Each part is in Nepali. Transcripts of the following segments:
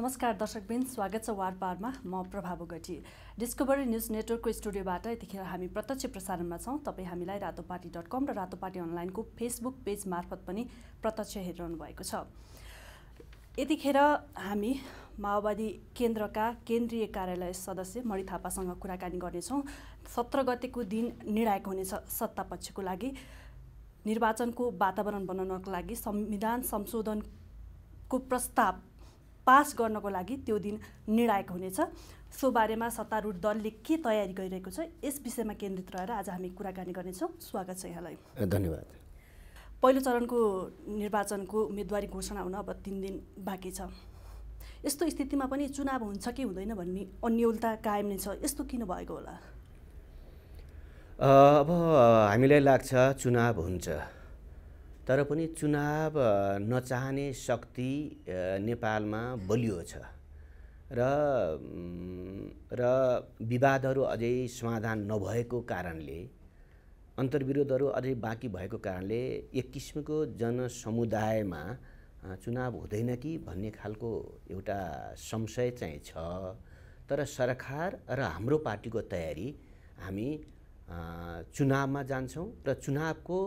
नमस्कार दर्शकबिन स्वागत छ वार पारमा म प्रभा बोगटी डिस्कभरी न्युज नेटवर्कको स्टुडियोबाट यतिखेर हामी प्रत्यक्ष प्रसारणमा छौँ तपाईँ हामीलाई रातो डट कम र रातो अनलाइनको फेसबुक पेज मार्फत पनि प्रत्यक्ष हेरिरहनु भएको छ यतिखेर हामी माओवादी केन्द्रका केन्द्रीय कार्यालय सदस्य मणि थापासँग कुराकानी गर्नेछौँ सत्र गतेको दिन निर्णायक हुनेछ सत्तापक्षको लागि निर्वाचनको वातावरण बनाउनको लागि संविधान संशोधनको प्रस्ताव पास गर्नको लागि त्यो दिन निर्णायक हुनेछ सो बारेमा सत्तारूढ दलले के तयारी गरिरहेको छ यस विषयमा केन्द्रित रहेर आज हामी कुराकानी गर्नेछौँ स्वागत छ यहाँलाई धन्यवाद पहिलो चरणको निर्वाचनको उम्मेदवारी घोषणा हुन अब तिन दिन बाँकी छ यस्तो स्थितिमा पनि चुनाव हुन्छ कि हुँदैन भन्ने अन्यलता कायम नै छ यस्तो किन भएको होला अब हामीलाई लाग्छ चुनाव हुन्छ तर पनि चुनाव नचाहने शक्ति नेपालमा बलियो छ र र विवादहरू अझै समाधान नभएको कारणले अन्तर्विरोधहरू अझै बाँकी भएको कारणले एक किसिमको जनसमुदायमा चुनाव हुँदैन कि भन्ने खालको एउटा संशय चाहिँ छ तर सरकार र हाम्रो पार्टीको तयारी हामी चुनावमा जान्छौँ र चुनावको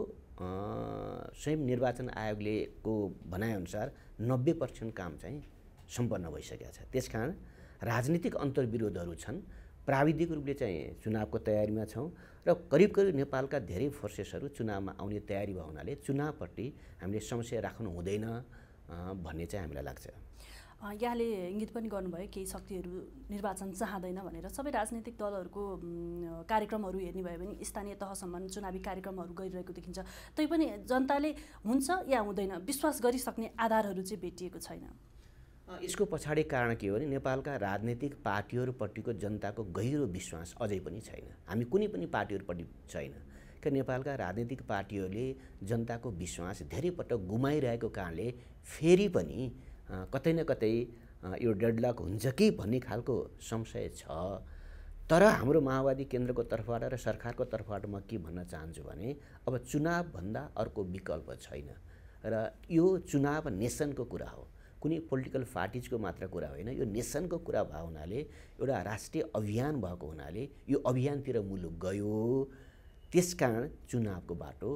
स्वयं निर्वाचन आयोगलेको भनाइअनुसार नब्बे पर्सेन्ट काम चाहिँ सम्पन्न भइसकेका छ त्यस कारण राजनीतिक अन्तर्विरोधहरू छन् प्राविधिक रूपले चाहिँ चुनावको तयारीमा छौँ र करिब करिब नेपालका धेरै फोर्सेसहरू चुनावमा आउने तयारी भएको हुनाले चुनावपट्टि हामीले समस्या राख्नु हुँदैन भन्ने चाहिँ हामीलाई लाग्छ यहाँले इङ्गित पनि गर्नुभयो केही शक्तिहरू निर्वाचन चाहँदैन भनेर सबै राजनीतिक दलहरूको कार्यक्रमहरू हेर्ने भयो भने स्थानीय तहसम्म चुनावी कार्यक्रमहरू गरिरहेको देखिन्छ तैपनि जनताले हुन्छ या हुँदैन विश्वास गरिसक्ने आधारहरू चाहिँ भेटिएको छैन यसको पछाडि कारण के हो भने नेपालका राजनैतिक पार्टीहरूपट्टिको जनताको गहिरो विश्वास अझै पनि छैन हामी कुनै पनि पार्टीहरूपट्टि छैन के नेपालका राजनीतिक पार्टीहरूले जनताको विश्वास धेरै पटक गुमाइरहेको कारणले फेरि पनि कतै न कतै यो डेडलक हुन्छ कि भन्ने खालको संशय छ तर हाम्रो माओवादी केन्द्रको तर्फबाट र सरकारको तर्फबाट म के भन्न चाहन्छु भने अब चुनावभन्दा अर्को विकल्प छैन र यो चुनाव नेसनको कुरा हो कुनै पोलिटिकल पार्टिजको मात्र कुरा होइन यो नेसनको कुरा भएको हुनाले एउटा राष्ट्रिय अभियान भएको हुनाले यो अभियानतिर मुलुक गयो त्यसकारण चुनावको बाटो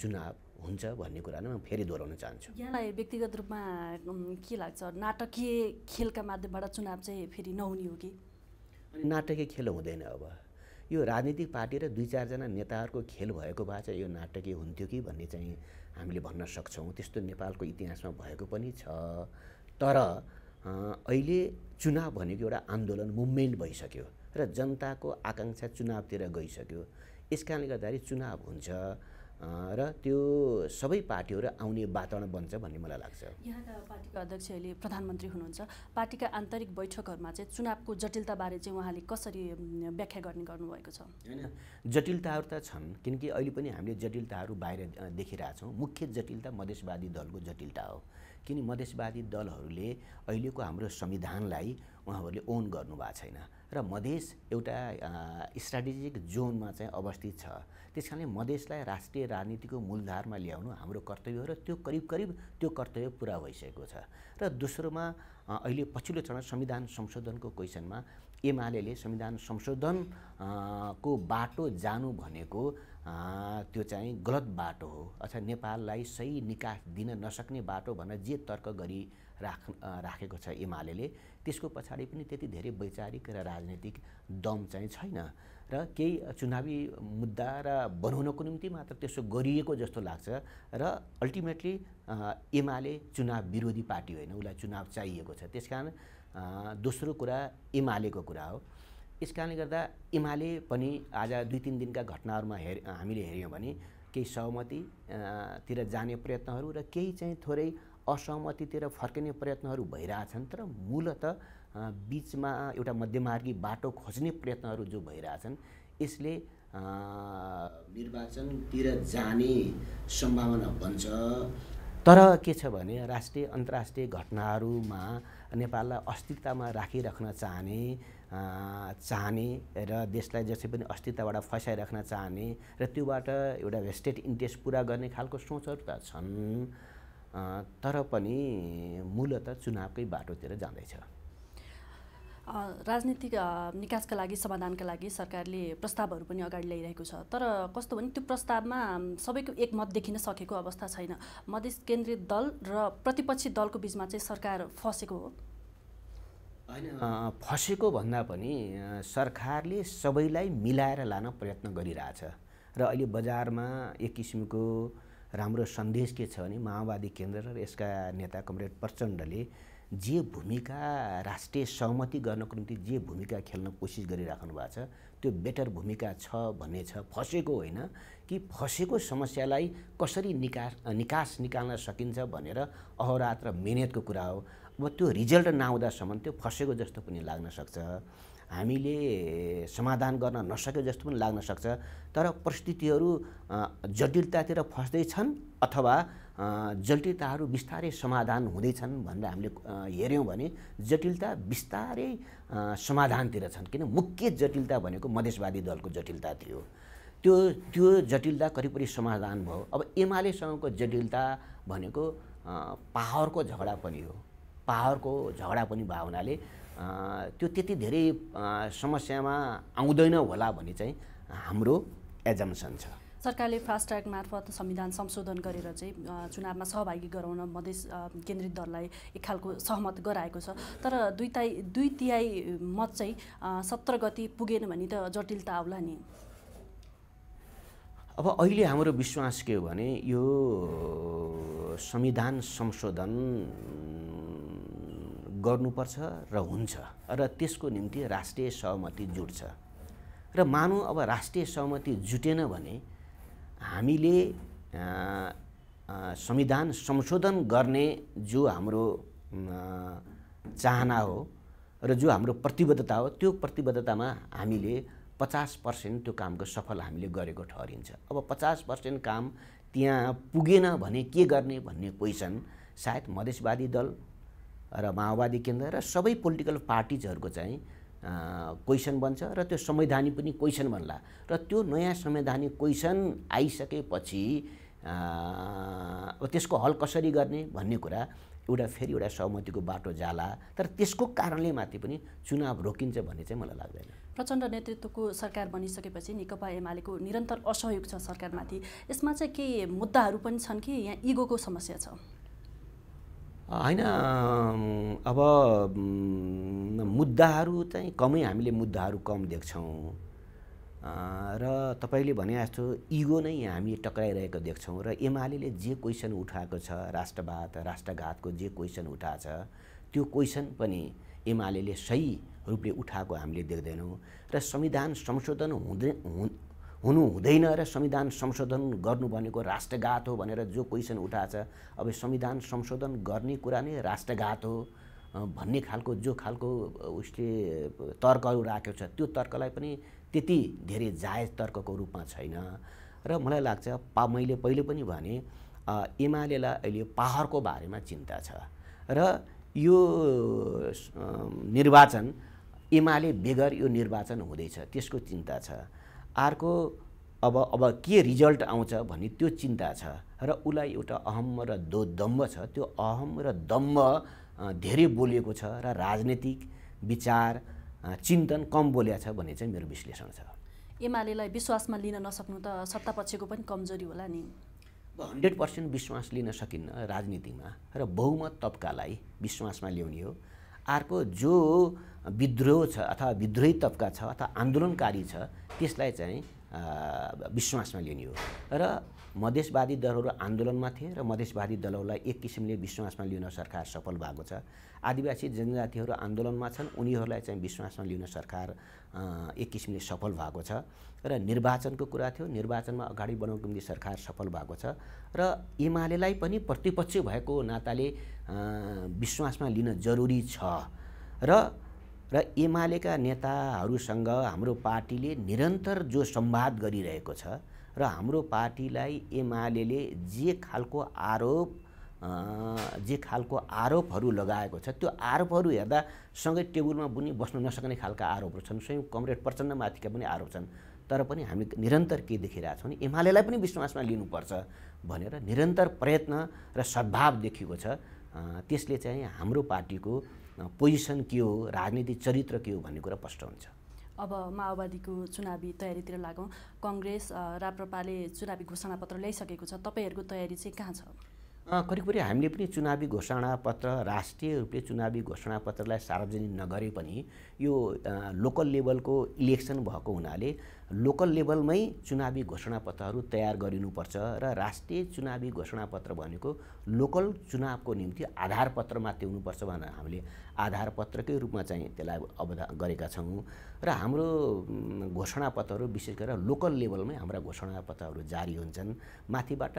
चुनाव हुन्छ भन्ने कुरा नै म फेरि दोहोऱ्याउन चाहन्छु यहाँलाई व्यक्तिगत रूपमा के लाग्छ नाटकीय खेलका माध्यमबाट चुनाव चाहिँ फेरि नहुने हो कि नाटकीय खेल हुँदैन अब यो राजनीतिक पार्टी र दुई चारजना नेताहरूको खेल भएको भए चाहिँ यो नाटकीय हुन्थ्यो कि भन्ने चाहिँ हामीले भन्न सक्छौँ त्यस्तो नेपालको इतिहासमा भएको पनि छ तर अहिले चुनाव भनेको एउटा आन्दोलन मुभमेन्ट भइसक्यो र जनताको आकाङ्क्षा चुनावतिर गइसक्यो यस कारणले गर्दाखेरि चुनाव हुन्छ र त्यो सबै पार्टीहरू आउने वातावरण बन्छ भन्ने मलाई लाग्छ यहाँका पार्टीका अध्यक्ष अहिले प्रधानमन्त्री हुनुहुन्छ पार्टीका आन्तरिक बैठकहरूमा चाहिँ चुनावको जटिलताबारे चाहिँ उहाँले कसरी व्याख्या गर्ने गर्नुभएको छ होइन जटिलताहरू त छन् किनकि अहिले पनि हामीले जटिलताहरू बाहिर देखिरहेछौँ मुख्य जटिलता मधेसवादी दलको जटिलता हो किन मधेसवादी दलहरूले अहिलेको हाम्रो संविधानलाई उहाँहरूले ओन गर्नु भएको छैन र मधेस एउटा स्ट्राटेजिक जोनमा चाहिँ अवस्थित छ त्यस कारणले मधेसलाई राष्ट्रिय राजनीतिको मूलधारमा ल्याउनु हाम्रो कर्तव्य हो र त्यो करिब करिब त्यो कर्तव्य पुरा भइसकेको छ र दोस्रोमा अहिले पछिल्लो चरण संविधान संशोधनको क्वेसनमा एमाले संविधान संशोधन को बाटो जानु भनेको त्यो चाहिँ गलत बाटो हो अथवा नेपाललाई सही निकास दिन नसक्ने बाटो भनेर जे तर्क गरी राख राखेको छ एमाले त्यसको पछाडि पनि त्यति धेरै वैचारिक र राजनैतिक दम चाहिँ छैन र केही चुनावी मुद्दा र बनाउनको निम्ति मात्र त्यसो गरिएको जस्तो लाग्छ र अल्टिमेटली एमाले चुनाव विरोधी पार्टी होइन उसलाई चुनाव चाहिएको छ त्यस कारण दोस्रो कुरा एमालेको कुरा हो यस कारणले गर्दा एमाले पनि आज दुई तिन दिनका घटनाहरूमा हेर हामीले हेऱ्यौँ भने केही सहमतितिर जाने प्रयत्नहरू र केही चाहिँ थोरै असहमतितिर फर्किने प्रयत्नहरू भइरहेछन् तर मूलत बिचमा एउटा मध्यमार्गी बाटो खोज्ने प्रयत्नहरू जो भइरहेछन् यसले निर्वाचनतिर जाने सम्भावना बन्छ तर के छ भने राष्ट्रिय अन्तर्राष्ट्रिय घटनाहरूमा नेपाललाई अस्तित्वमा राखिराख्न चाहने चाहने र देशलाई जसै पनि अस्तित्वबाट फसाइराख्न चाहने र त्योबाट एउटा स्टेट इन्ट्रेस्ट पुरा गर्ने खालको सोचहरू त छन् तर पनि मूलत चुनावकै बाटोतिर जाँदैछ राजनीतिक निकासका लागि समाधानका लागि सरकारले प्रस्तावहरू पनि अगाडि ल्याइरहेको छ तर कस्तो भने त्यो प्रस्तावमा सबैको एकमत देखिन सकेको अवस्था छैन मधेस केन्द्रित दल र प्रतिपक्षी दलको बिचमा चाहिँ सरकार फसेको हो होइन फसेको भन्दा पनि सरकारले सबैलाई मिलाएर लान प्रयत्न गरिरहेछ र अहिले बजारमा एक किसिमको राम्रो सन्देश के छ भने माओवादी केन्द्र र यसका नेता कमरेड प्रचण्डले जे भूमिका राष्ट्रिय सहमति गर्नको निम्ति जे भूमिका खेल्न कोसिस गरिराख्नु भएको छ त्यो बेटर भूमिका छ भन्ने छ फसेको होइन कि फसेको समस्यालाई कसरी निकास निकास निकाल्न सकिन्छ भनेर अहोरात्र मिहिनेतको कुरा हो अब त्यो रिजल्ट नआउँदासम्म त्यो फसेको जस्तो पनि लाग्न सक्छ हामीले समाधान गर्न नसके जस्तो पनि लाग्न सक्छ तर परिस्थितिहरू जटिलतातिर फस्दैछन् अथवा जटिलताहरू बिस्तारै समाधान हुँदैछन् भनेर हामीले हेऱ्यौँ भने जटिलता बिस्तारै समाधानतिर छन् किन मुख्य जटिलता भनेको मधेसवादी दलको जटिलता थियो त्यो त्यो जटिलता करिब समाधान भयो अब एमालेसँगको जटिलता भनेको पावरको झगडा पनि हो पावरको झगडा पनि भावनाले त्यो त्यति धेरै समस्यामा आउँदैन होला भन्ने चाहिँ हाम्रो एजम्सन छ सरकारले फास्ट ट्र्याक मार्फत संविधान संशोधन गरेर चाहिँ चुनावमा सहभागी गराउन मधेस केन्द्रित दललाई एक खालको सहमत गराएको छ तर दुई ताई दुई तिहाई मत चाहिँ सत्र गति पुगेन भने त जटिलता आउला नि अब अहिले हाम्रो विश्वास के हो भने यो संविधान संशोधन गर्नुपर्छ र हुन्छ र त्यसको निम्ति राष्ट्रिय सहमति जुट्छ र मानौ अब राष्ट्रिय सहमति जुटेन भने हामीले संविधान संशोधन गर्ने जो हाम्रो चाहना हो र जो हाम्रो प्रतिबद्धता हो त्यो प्रतिबद्धतामा हामीले पचास पर्सेन्ट त्यो कामको सफल हामीले गरेको ठहरिन्छ अब पचास पर्सेन्ट काम त्यहाँ पुगेन भने के गर्ने भन्ने क्वेसन सायद मधेसवादी दल र माओवादी केन्द्र र सबै पोलिटिकल पार्टिजहरूको चाहिँ क्वेसन बन्छ र त्यो संवैधानिक पनि क्वेसन बन्ला र त्यो नयाँ संवैधानिक क्वेसन आइसकेपछि त्यसको हल कसरी गर्ने भन्ने कुरा एउटा फेरि एउटा सहमतिको बाटो जाला तर त्यसको कारणले माथि पनि चुनाव रोकिन्छ भन्ने चाहिँ मलाई लाग्दैन प्रचण्ड नेतृत्वको सरकार बनिसकेपछि नेकपा एमालेको निरन्तर असहयोग छ सरकारमाथि यसमा चाहिँ केही मुद्दाहरू पनि छन् कि यहाँ इगोको समस्या छ होइन अब मुद्दाहरू चाहिँ कमै हामीले मुद्दाहरू कम देख्छौँ र तपाईँले भने जस्तो इगो नै हामी टक्राइरहेको देख्छौँ र एमाले जे क्वेसन उठाएको छ राष्ट्रवाद राष्ट्रघातको जे क्वेसन उठाएको छ त्यो क्वेसन पनि एमाले सही रूपले उठाएको हामीले देख्दैनौँ र संविधान संशोधन हुँदै हुनु हुँदैन र संविधान संशोधन गर्नु भनेको राष्ट्रघात हो भनेर जो क्वेसन उठाएछ अब संविधान संशोधन गर्ने कुरा नै राष्ट्रघात हो भन्ने खालको जो खालको उसले तर्कहरू राखेको छ त्यो तर्कलाई पनि त्यति धेरै जायज तर्कको रूपमा छैन र मलाई लाग्छ पा मैले पहिले पनि भने एमालेलाई अहिले पाहाडको बारेमा चिन्ता छ र यो निर्वाचन एमाले बेगर यो निर्वाचन हुँदैछ त्यसको चिन्ता छ अर्को अब अब के रिजल्ट आउँछ भन्ने त्यो चिन्ता छ र उसलाई एउटा अहम र दो दम्ब छ त्यो अहम र दम्ब धेरै बोलिएको छ र राजनीतिक विचार चिन्तन कम बोलिया छ भन्ने चाहिँ मेरो विश्लेषण छ एमालेलाई विश्वासमा लिन नसक्नु त सत्तापक्षको पनि कमजोरी होला नि अब हन्ड्रेड पर्सेन्ट विश्वास लिन सकिन्न राजनीतिमा र बहुमत तबकालाई विश्वासमा ल्याउने हो अर्को जो विद्रोह छ अथवा विद्रोही तबका छ अथवा आन्दोलनकारी छ त्यसलाई चाहिँ विश्वासमा लिने हो र मधेसवादी दलहरू आन्दोलनमा थिए र मधेसवादी दलहरूलाई एक किसिमले विश्वासमा लिन सरकार सफल भएको छ आदिवासी जनजातिहरू आन्दोलनमा छन् उनीहरूलाई चाहिँ विश्वासमा लिन सरकार एक किसिमले सफल भएको छ र निर्वाचनको कुरा थियो निर्वाचनमा अगाडि बढाउनको निम्ति सरकार सफल भएको छ र एमालेलाई पनि प्रतिपक्ष भएको नाताले विश्वासमा लिन जरुरी छ र र एमालेका नेताहरूसँग हाम्रो पार्टीले निरन्तर जो संवाद गरिरहेको छ र हाम्रो पार्टीलाई एमाले जे खालको आरोप जे खालको आरोपहरू लगाएको छ त्यो आरोपहरू हेर्दा सँगै टेबुलमा पनि बस्न नसक्ने खालका आरोपहरू छन् स्वयं कमरेड प्रचण्डमाथिका पनि आरोप छन् तर पनि हामी निरन्तर के छौँ भने एमालेलाई पनि विश्वासमा लिनुपर्छ भनेर निरन्तर प्रयत्न र सद्भाव देखिएको छ त्यसले चाहिँ हाम्रो पार्टीको पोजिसन के हो राजनीतिक चरित्र के हो भन्ने कुरा स्पष्ट हुन्छ अब माओवादीको चुनावी तयारीतिर लागौँ कङ्ग्रेस राप्रपाले चुनावी घोषणापत्र ल्याइसकेको छ तपाईँहरूको तयारी चाहिँ कहाँ छ करिब करिब हामीले पनि चुनावी घोषणापत्र राष्ट्रिय रूपले चुनावी घोषणापत्रलाई सार्वजनिक नगरे पनि यो लोकल लेभलको इलेक्सन भएको हुनाले लोकल लेभलमै चुनावी घोषणापत्रहरू तयार गरिनुपर्छ र राष्ट्रिय चुनावी घोषणापत्र भनेको लोकल चुनावको निम्ति आधारपत्रमा हुनुपर्छ भनेर हामीले आधार पत्रकै रूपमा चाहिँ त्यसलाई अवधा गरेका छौँ र हाम्रो घोषणापत्रहरू विशेष गरेर लोकल लेभलमै हाम्रा घोषणापत्रहरू जारी हुन्छन् माथिबाट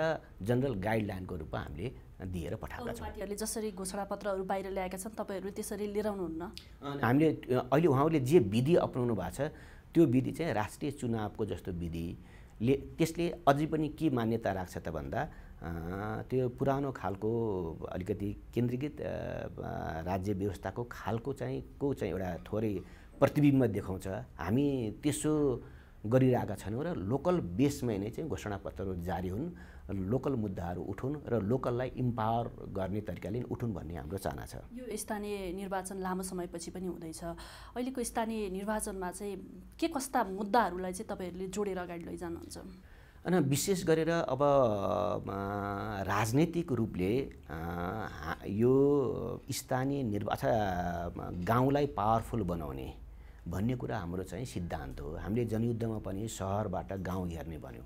जनरल गाइडलाइनको रूपमा हामीले दिएर पठाएका छौँ पार्टीहरूले जसरी घोषणापत्रहरू बाहिर ल्याएका छन् तपाईँहरू त्यसरी लिएर आउनुहुन्न हामीले अहिले उहाँहरूले जे विधि अप्नाउनु भएको छ त्यो विधि चाहिँ राष्ट्रिय चुनावको जस्तो विधिले त्यसले अझै पनि के मान्यता राख्छ त भन्दा त्यो पुरानो खालको अलिकति केन्द्रीकृत राज्य व्यवस्थाको खालको चाहिँ को चाहिँ एउटा थोरै प्रतिबिम्ब देखाउँछ हामी त्यसो गरिरहेका छैनौँ र लोकल बेसमै नै चाहिँ घोषणापत्रहरू जारी हुन् लोकल मुद्दाहरू उठुन् र लोकललाई इम्पावर गर्ने तरिकाले उठुन् भन्ने हाम्रो चाहना छ यो स्थानीय निर्वाचन लामो समयपछि पनि हुँदैछ अहिलेको स्थानीय निर्वाचनमा चाहिँ के कस्ता मुद्दाहरूलाई चाहिँ तपाईँहरूले जोडेर अगाडि लैजानुहुन्छ अनि विशेष गरेर अब राजनैतिक रूपले यो स्थानीय निर्वा अथवा गाउँलाई पावरफुल बनाउने भन्ने कुरा हाम्रो चाहिँ सिद्धान्त हो हामीले जनयुद्धमा पनि सहरबाट गाउँ हेर्ने भन्यौँ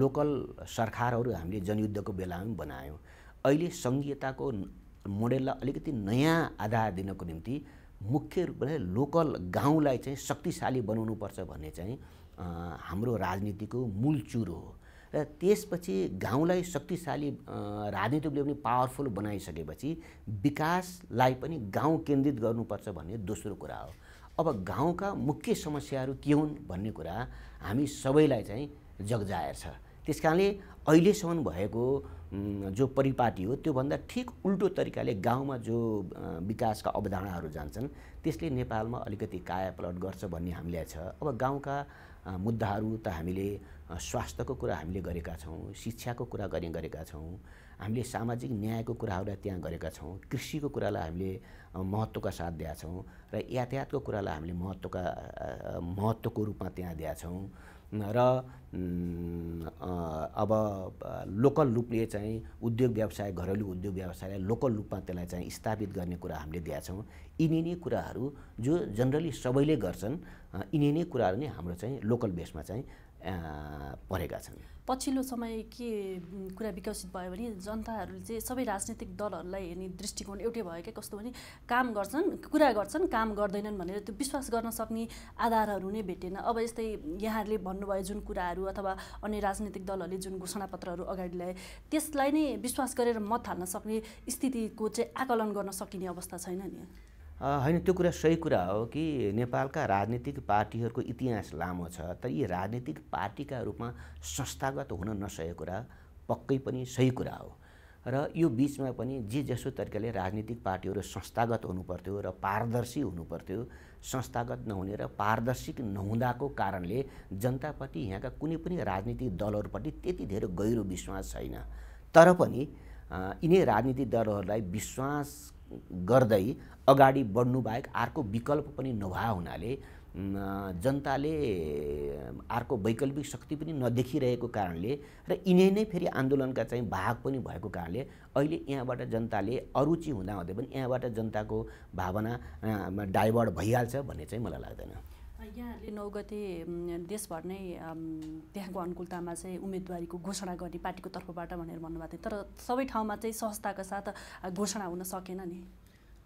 लोकल सरकारहरू हामीले जनयुद्धको बेलामा बनायौँ अहिले सङ्घीयताको मोडेललाई अलिकति नयाँ आधार दिनको निम्ति मुख्य रूपले लोकल गाउँलाई चाहिँ शक्तिशाली बनाउनुपर्छ भन्ने चाहिँ हाम्रो राजनीतिको मूल चुरो हो र त्यसपछि गाउँलाई शक्तिशाली राजनीतिले पनि पावरफुल बनाइसकेपछि विकासलाई पनि गाउँ केन्द्रित गर्नुपर्छ भन्ने दोस्रो कुरा हो अब गाउँका मुख्य समस्याहरू के हुन् भन्ने कुरा हामी सबैलाई चाहिँ जगजाहेर छ त्यस कारणले अहिलेसम्म भएको जो परिपाटी हो त्योभन्दा ठिक उल्टो तरिकाले गाउँमा जो विकासका अवधारणाहरू जान्छन् त्यसले नेपालमा अलिकति कायापलट गर्छ भन्ने हामीलाई छ अब गाउँका मुद्दाहरू त हामीले स्वास्थ्यको कुरा हामीले गरेका छौँ शिक्षाको कुरा गरे गरेका छौँ हामीले सामाजिक न्यायको कुराहरूलाई त्यहाँ गरेका छौँ कृषिको कुरालाई हामीले महत्त्वका साथ दिएका छौँ र यातायातको कुरालाई हामीले महत्त्वका महत्त्वको रूपमा त्यहाँ दिएका छौँ र अब लोकल रूपले चाहिँ उद्योग व्यवसाय घरेलु उद्योग व्यवसायलाई लोकल रूपमा त्यसलाई चाहिँ स्थापित गर्ने कुरा हामीले दिएछौँ यिनी नै कुराहरू जो जनरली सबैले गर्छन् यिनी नै कुराहरू नै हाम्रो चाहिँ लोकल बेसमा चाहिँ परेका छन् पछिल्लो समय के कुरा विकसित भयो भने जनताहरूले चाहिँ सबै राजनैतिक दलहरूलाई हेर्ने दृष्टिकोण एउटै भयो क्या कस्तो भने काम गर्छन् कुरा गर्छन् काम गर्दैनन् भनेर त्यो विश्वास गर्न सक्ने आधारहरू नै भेटेन अब यस्तै यहाँहरूले भन्नुभयो जुन कुराहरू अथवा अन्य राजनैतिक दलहरूले जुन घोषणापत्रहरू अगाडि ल्याए त्यसलाई नै विश्वास गरेर मत हाल्न सक्ने स्थितिको चाहिँ आकलन गर्न सकिने अवस्था छैन नि होइन त्यो कुरा सही कुरा हो कि नेपालका राजनीतिक पार्टीहरूको इतिहास लामो छ तर यी राजनीतिक पार्टीका रूपमा संस्थागत हुन नसकेको कुरा पक्कै पनि सही कुरा हो र यो बिचमा पनि जे जसो तरिकाले राजनीतिक पार्टीहरू संस्थागत हुनुपर्थ्यो र पारदर्शी हुनुपर्थ्यो संस्थागत नहुने र पारदर्शी नहुँदाको कारणले जनतापट्टि यहाँका कुनै पनि राजनीतिक दलहरूपट्टि त्यति धेरै गहिरो विश्वास छैन तर पनि यिनै राजनीतिक दलहरूलाई विश्वास गर्दै अगाडि बढ्नुबाहेक अर्को विकल्प पनि नभए हुनाले जनताले अर्को वैकल्पिक शक्ति पनि नदेखिरहेको कारणले र यिनै नै फेरि आन्दोलनका चाहिँ भाग पनि भएको कारणले अहिले यहाँबाट जनताले अरुचि हुँदाहुँदै पनि यहाँबाट जनताको भावना डाइभर्ट भइहाल्छ भन्ने चाहिँ मलाई लाग्दैन यहाँले नौ गते देशभर नै त्यहाँको अनुकूलतामा चाहिँ उम्मेदवारीको घोषणा गर्ने पार्टीको तर्फबाट भनेर भन्नुभएको थियो तर सबै ठाउँमा चाहिँ सहजताका साथ घोषणा हुन सकेन नि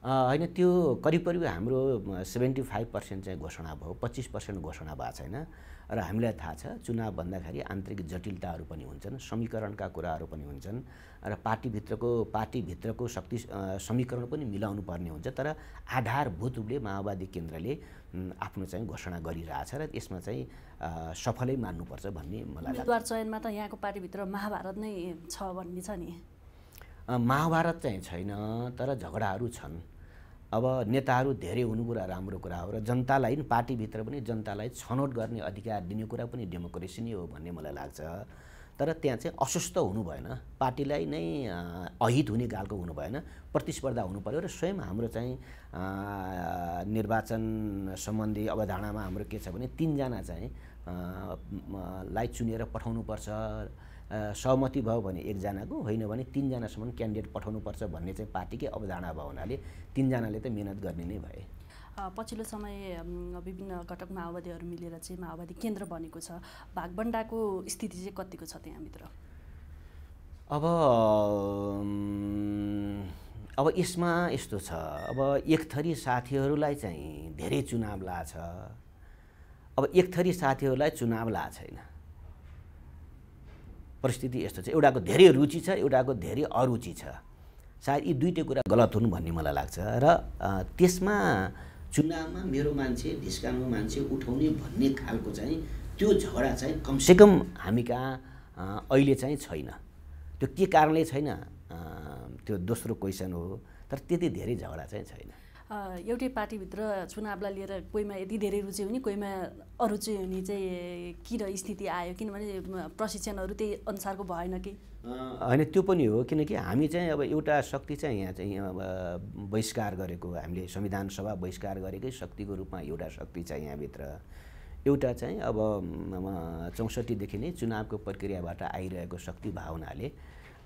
होइन त्यो करिब करिब हाम्रो सेभेन्टी फाइभ पर्सेन्ट चाहिँ घोषणा भयो पच्चिस पर्सेन्ट घोषणा भएको छैन र हामीलाई थाहा छ चुनाव भन्दाखेरि आन्तरिक जटिलताहरू पनि हुन्छन् समीकरणका कुराहरू पनि हुन्छन् र पार्टीभित्रको पार्टीभित्रको शक्ति समीकरण पनि मिलाउनु पर्ने हुन्छ तर आधारभूत रूपले माओवादी केन्द्रले आफ्नो चाहिँ घोषणा गरिरहेछ र यसमा चाहिँ सफलै मान्नुपर्छ भन्ने मलाई उम्मेदवार चयनमा त यहाँको पार्टीभित्र महाभारत नै छ भन्ने छ नि महाभारत चाहिँ छैन तर झगडाहरू छन् अब नेताहरू धेरै हुनु कुरा राम्रो कुरा हो र जनतालाई पार्टीभित्र पनि जनतालाई छनौट गर्ने अधिकार दिने कुरा पनि डेमोक्रेसी नै हो भन्ने मलाई लाग्छ तर त्यहाँ चाहिँ अस्वस्थ हुनु भएन पार्टीलाई नै अहित हुने खालको हुनु भएन प्रतिस्पर्धा हुनु पऱ्यो र स्वयं हाम्रो चाहिँ निर्वाचन सम्बन्धी अवधारणामा हाम्रो के छ भने तिनजना चाहिँ लाई चुनेर पठाउनुपर्छ सहमति भयो भने एकजनाको होइन भने तिनजनासम्म क्यान्डिडेट पठाउनुपर्छ भन्ने चाहिँ पार्टीकै अवधारणा भयो हुनाले तिनजनाले त मिहिनेत गर्ने नै भए पछिल्लो समय विभिन्न घटक माओवादीहरू मिलेर चाहिँ माओवादी केन्द्र बनेको छ भागभन्डाको स्थिति चाहिँ कतिको छ त्यहाँभित्र अब अब यसमा यस्तो छ अब एक थरी साथीहरूलाई चाहिँ धेरै चुनाव लाछ अब एक थरी साथीहरूलाई चुनाव ला छैन परिस्थिति यस्तो छ एउटाको धेरै रुचि छ एउटाको धेरै अरुचि छ सायद यी दुइटै कुरा गलत हुन् भन्ने मलाई लाग्छ र त्यसमा चुनावमा मेरो मान्छे ढिस्काम्रो मान्छे उठाउने भन्ने खालको चाहिँ त्यो झगडा चाहिँ कमसेकम हामी कहाँ अहिले चाहिँ छैन त्यो के कारणले छैन त्यो दोस्रो क्वेसन हो तर त्यति धेरै झगडा चाहिँ छैन एउटै पार्टीभित्र चुनावलाई लिएर कोहीमा यति धेरै रुचि हुने कोहीमा अरुचि हुने चाहिँ किन स्थिति आयो किनभने प्रशिक्षणहरू त्यही अनुसारको भएन कि होइन त्यो पनि हो किनकि हामी चाहिँ अब एउटा शक्ति चाहिँ यहाँ चाहिँ बहिष्कार गरेको हामीले संविधान सभा बहिष्कार गरेकै शक्तिको रूपमा एउटा शक्ति चाहिँ यहाँभित्र एउटा चाहिँ अब चौसठीदेखि नै चुनावको प्रक्रियाबाट आइरहेको शक्ति भावनाले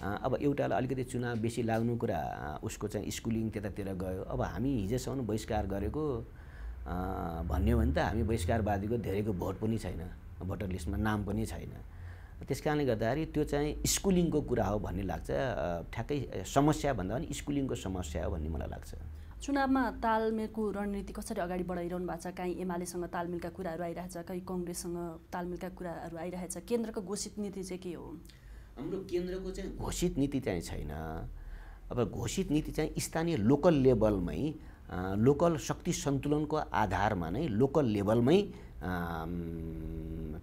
अब एउटालाई अलिकति चुनाव बेसी लाग्नु कुरा उसको चाहिँ स्कुलिङ त्यतातिर गयो अब हामी हिजोसम्म बहिष्कार गरेको भन्यो भने त हामी बहिष्कारवादीको धेरैको भोट पनि छैन भोटर लिस्टमा नाम पनि छैन त्यस कारणले गर्दाखेरि त्यो चाहिँ स्कुलिङको कुरा हो भन्ने लाग्छ ठ्याक्कै समस्या भन्दा पनि स्कुलिङको समस्या हो भन्ने मलाई लाग्छ चुनावमा तालमेलको रणनीति कसरी अगाडि बढाइरहनु भएको छ काहीँ एमालेसँग तालमेलका कुराहरू आइरहेछ कहीँ कङ्ग्रेससँग तालमेलका कुराहरू आइरहेछ केन्द्रको घोषित नीति चाहिँ के हो हाम्रो केन्द्रको चाहिँ घोषित नीति चाहिँ छैन अब घोषित नीति चाहिँ स्थानीय लोकल लेभलमै लोकल शक्ति सन्तुलनको आधारमा नै लोकल लेभलमै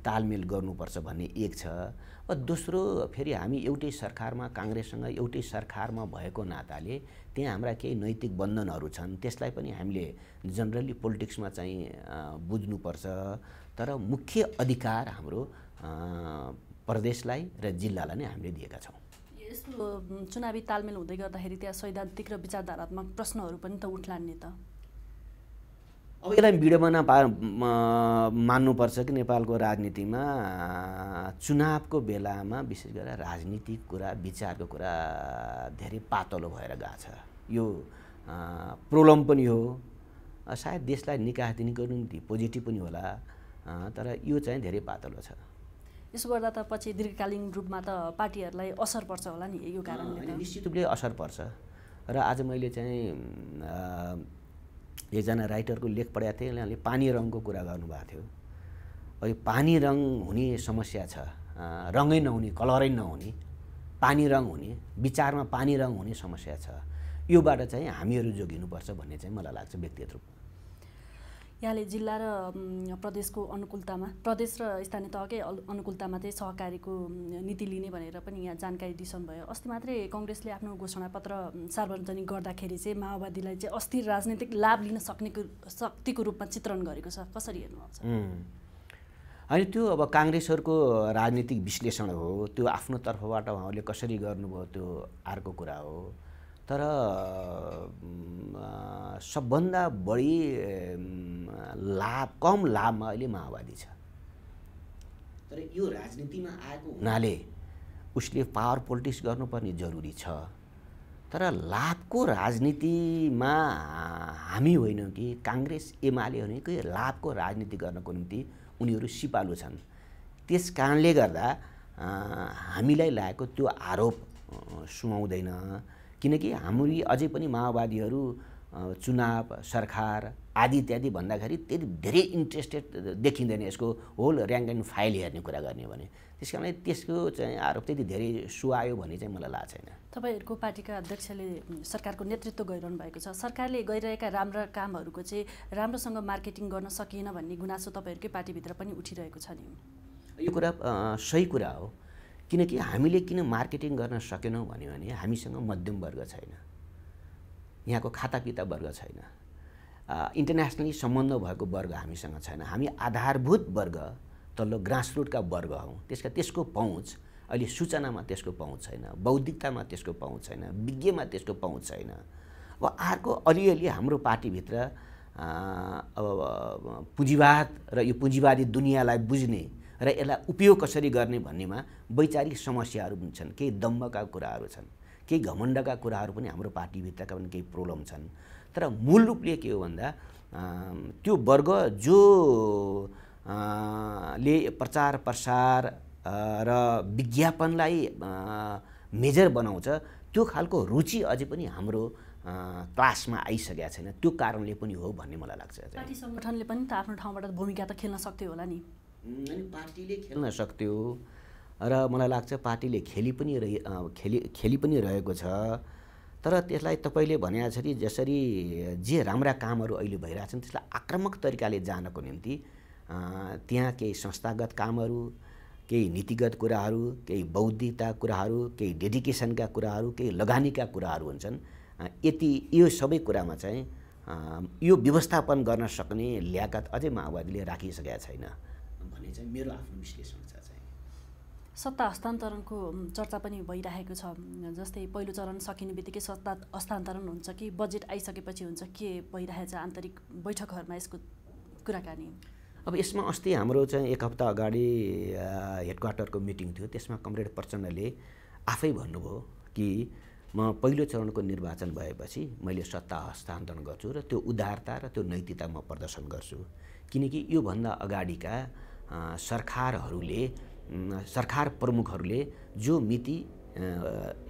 तालमेल गर्नुपर्छ भन्ने एक छ दोस्रो फेरि हामी एउटै सरकारमा काङ्ग्रेससँग एउटै सरकारमा भएको नाताले त्यहाँ हाम्रा केही नैतिक बन्धनहरू छन् त्यसलाई पनि हामीले जनरली पोलिटिक्समा चाहिँ बुझ्नुपर्छ तर मुख्य अधिकार हाम्रो प्रदेशलाई र जिल्लालाई नै हामीले दिएका छौँ यस्तो चुनावी तालमेल हुँदै गर्दाखेरि त्यहाँ सैद्धान्तिक र विचारधारात्मक प्रश्नहरू पनि त उठलान् नि त अब यसलाई विडम्बना पा मान्नुपर्छ कि नेपालको राजनीतिमा चुनावको बेलामा विशेष गरेर राजनीतिक कुरा विचारको कुरा धेरै पातलो भएर गएको छ यो प्रोब्लम पनि हो सायद देशलाई निकास दिनको निम्ति पोजिटिभ पनि होला तर यो चाहिँ धेरै पातलो छ त्यसो गर्दा त पछि दीर्घकालीन रूपमा त पार्टीहरूलाई असर पर्छ होला नि यो कारणले निश्चित रूपले असर पर्छ र आज मैले चाहिँ एकजना राइटरको लेख पढाएको थिएँ उहाँले पानी रङको कुरा गर्नुभएको थियो यो पानी रङ हुने समस्या छ रङै नहुने कलरै नहुने पानी रङ हुने विचारमा पानी रङ हुने समस्या छ योबाट चाहिँ हामीहरू जोगिनुपर्छ भन्ने चाहिँ मलाई लाग्छ व्यक्तिगत रूपमा यहाँले जिल्ला र प्रदेशको अनुकूलतामा प्रदेश र स्थानीय तहकै अनुकूलतामा चाहिँ सहकारीको नीति लिने भनेर पनि यहाँ जानकारी दिइसक्नुभयो अस्ति मात्रै कङ्ग्रेसले आफ्नो घोषणापत्र सार्वजनिक गर्दाखेरि चाहिँ माओवादीलाई चाहिँ अस्थिर राजनैतिक लाभ लिन सक्ने शक्तिको रूपमा चित्रण गरेको छ कसरी हेर्नुहुन्छ होइन त्यो अब काङ्ग्रेसहरूको राजनीतिक विश्लेषण हो त्यो आफ्नो तर्फबाट उहाँहरूले कसरी गर्नुभयो त्यो अर्को कुरा हो तर सबभन्दा बढी लाभ कम लाभमा अहिले माओवादी छ तर यो राजनीतिमा आएको हुनाले उसले पावर पोलिटिक्स गर्नुपर्ने जरुरी छ तर लाभको राजनीतिमा हामी होइनौँ कि काङ्ग्रेस एमाले होइन कि लाभको राजनीति गर्नको निम्ति उनीहरू सिपालु छन् त्यस कारणले गर्दा हामीलाई लागेको त्यो आरोप सुहाउँदैन किनकि हामी अझै पनि माओवादीहरू चुनाव सरकार आदि इत्यादि भन्दाखेरि त्यति धेरै इन्ट्रेस्टेड देखिँदैन यसको होल ऱ्याङ्क एन्ड फाइल हेर्ने कुरा गर्ने भने त्यस कारणले त्यसको चाहिँ आरोप त्यति धेरै सुहायो भन्ने चाहिँ मलाई लाग्छ छैन तपाईँहरूको पार्टीका अध्यक्षले सरकारको नेतृत्व गरिरहनु भएको छ सरकारले गरिरहेका राम्रा कामहरूको चाहिँ राम्रोसँग मार्केटिङ गर्न सकिएन भन्ने गुनासो तपाईँहरूकै पार्टीभित्र पनि उठिरहेको छ नि यो कुरा सही कुरा हो किनकि हामीले किन मार्केटिङ गर्न सकेनौँ भने हामीसँग मध्यम वर्ग छैन यहाँको खाता किताब वर्ग छैन इन्टरनेसनली सम्बन्ध भएको वर्ग हामीसँग छैन हामी आधारभूत वर्ग तल्लो ग्रासरुटका वर्ग हौँ त्यसका त्यसको पहुँच अहिले सूचनामा त्यसको पहुँच छैन बौद्धिकतामा त्यसको पहुँच छैन विज्ञमा त्यसको पहुँच छैन अब अर्को अलिअलि हाम्रो पार्टीभित्र अब पुँजीवाद र यो पुँजीवादी दुनियाँलाई बुझ्ने र यसलाई उपयोग कसरी गर्ने भन्नेमा वैचारिक समस्याहरू पनि छन् केही दम्बका कुराहरू छन् केही घमण्डका कुराहरू पनि हाम्रो पार्टीभित्रका पनि केही प्रब्लम छन् तर मूल रूपले के हो भन्दा त्यो वर्ग जो ले प्रचार प्रसार र विज्ञापनलाई मेजर बनाउँछ त्यो खालको रुचि अझै पनि हाम्रो क्लासमा आइसकेको छैन त्यो कारणले पनि हो भन्ने मलाई लाग्छ पार्टी सङ्गठनले पनि त आफ्नो ठाउँबाट भूमिका त खेल्न सक्थ्यो होला नि अनि पार्टीले खेल्न सक्थ्यो र मलाई लाग्छ पार्टीले खेली पनि रहे खेली खेली पनि रहेको छ तर त्यसलाई तपाईँले भने जसरी जसरी जे राम्रा कामहरू अहिले भइरहेछन् त्यसलाई आक्रामक तरिकाले जानको निम्ति त्यहाँ केही संस्थागत कामहरू केही नीतिगत कुराहरू केही बौद्धिकता कुराहरू केही डेडिकेसनका कुराहरू केही लगानीका कुराहरू हुन्छन् यति यो सबै कुरामा चाहिँ यो व्यवस्थापन गर्न सक्ने ल्याकत अझै माओवादीले राखिसकेका छैन भन्ने चाहिँ मेरो आफ्नो विश्लेषण छ चाहिँ सत्ता हस्तान्तरणको चर्चा पनि भइरहेको छ जस्तै पहिलो चरण सकिने बित्तिकै सत्ता हस्तान्तरण हुन्छ कि बजेट आइसकेपछि हुन्छ के भइरहेछ आन्तरिक बैठकहरूमा यसको कुराकानी अब यसमा अस्ति हाम्रो चाहिँ एक हप्ता अगाडि हेडक्वार्टरको मिटिङ थियो त्यसमा कमरेड प्रचण्डले आफै भन्नुभयो कि म पहिलो चरणको निर्वाचन भएपछि मैले सत्ता हस्तान्तरण गर्छु र त्यो उदारता र त्यो नैतिकता म प्रदर्शन गर्छु किनकि योभन्दा अगाडिका सरकारहरूले सरकार प्रमुखहरूले जो मिति